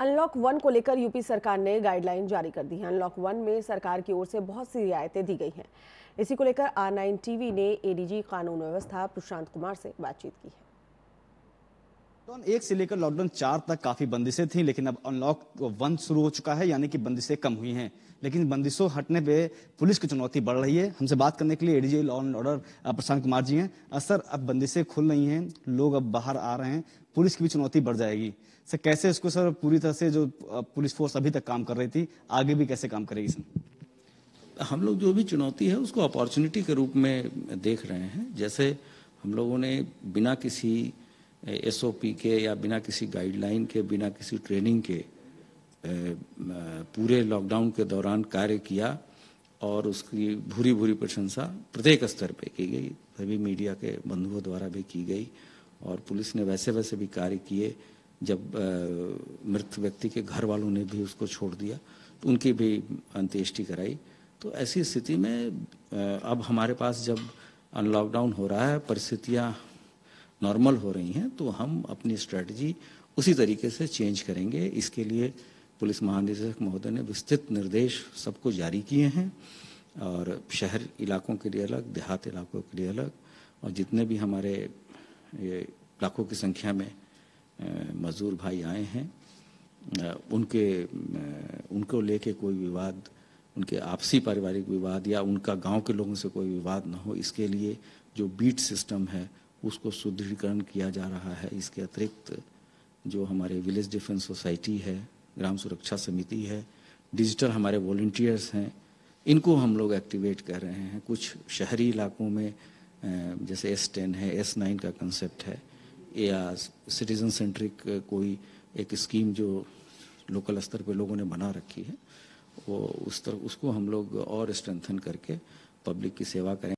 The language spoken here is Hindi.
अनलॉक वन को लेकर यूपी सरकार ने गाइडलाइन जारी कर दी है अनलॉक वन में सरकार की ओर से बहुत सी रियायतें दी गई हैं इसी को लेकर आर नाइन टीवी ने एडीजी कानून व्यवस्था प्रशांत कुमार से बातचीत की है लॉकडाउन तो एक से लेकर लॉकडाउन चार तक काफी बंदिशें थी लेकिन अब अनलॉक वन शुरू हो चुका है यानी कि बंदिशें कम हुई हैं लेकिन बंदिशों हटने पे पुलिस की चुनौती बढ़ रही है हमसे बात करने के लिए ADG law and order Prashant Kumar ji हैं सर अब बंदिशें खुल रही हैं लोग अब बाहर आ रहे हैं पुलिस की भी चुनौती बढ़ जाएगी सर कैसे इसको सर पूरी तरह से जो पुलिस फोर्स अभी तक काम कर रही थी आगे भी कैसे काम करेगी सर हम लोग जो भी चुनौती है उसको अपॉर्चुनिटी के रूप में देख रहे हैं जैसे हम लोगों ने बिना किसी एसओपी के या बिना किसी गाइडलाइन के बिना किसी ट्रेनिंग के पूरे लॉकडाउन के दौरान कार्य किया और उसकी भूरी भूरी प्रशंसा प्रत्येक स्तर पे की गई सभी मीडिया के बंधुओं द्वारा भी की गई और पुलिस ने वैसे वैसे भी कार्य किए जब मृत व्यक्ति के घर वालों ने भी उसको छोड़ दिया तो उनकी भी अंत्येष्टि कराई तो ऐसी स्थिति में अब हमारे पास जब अनलॉकडाउन हो रहा है परिस्थितियाँ नॉर्मल हो रही हैं तो हम अपनी स्ट्रैटेजी उसी तरीके से चेंज करेंगे इसके लिए पुलिस महानिदेशक महोदय ने विस्तृत निर्देश सबको जारी किए हैं और शहर इलाकों के लिए अलग देहात इलाकों के लिए अलग और जितने भी हमारे ये लाखों की संख्या में मजदूर भाई आए हैं उनके उनको लेके कोई विवाद उनके आपसी पारिवारिक विवाद या उनका गांव के लोगों से कोई विवाद ना हो इसके लिए जो बीट सिस्टम है उसको सुदृढ़ीकरण किया जा रहा है इसके अतिरिक्त जो हमारे विलेज डिफेंस सोसाइटी है ग्राम सुरक्षा समिति है डिजिटल हमारे वॉल्टियर्स हैं इनको हम लोग एक्टिवेट कर रहे हैं कुछ शहरी इलाकों में जैसे एस टेन है एस नाइन का कंसेप्ट है या सिटीजन सेंट्रिक कोई एक स्कीम जो लोकल स्तर पे लोगों ने बना रखी है वो उस तरफ उसको हम लोग और स्ट्रेंथन करके पब्लिक की सेवा करें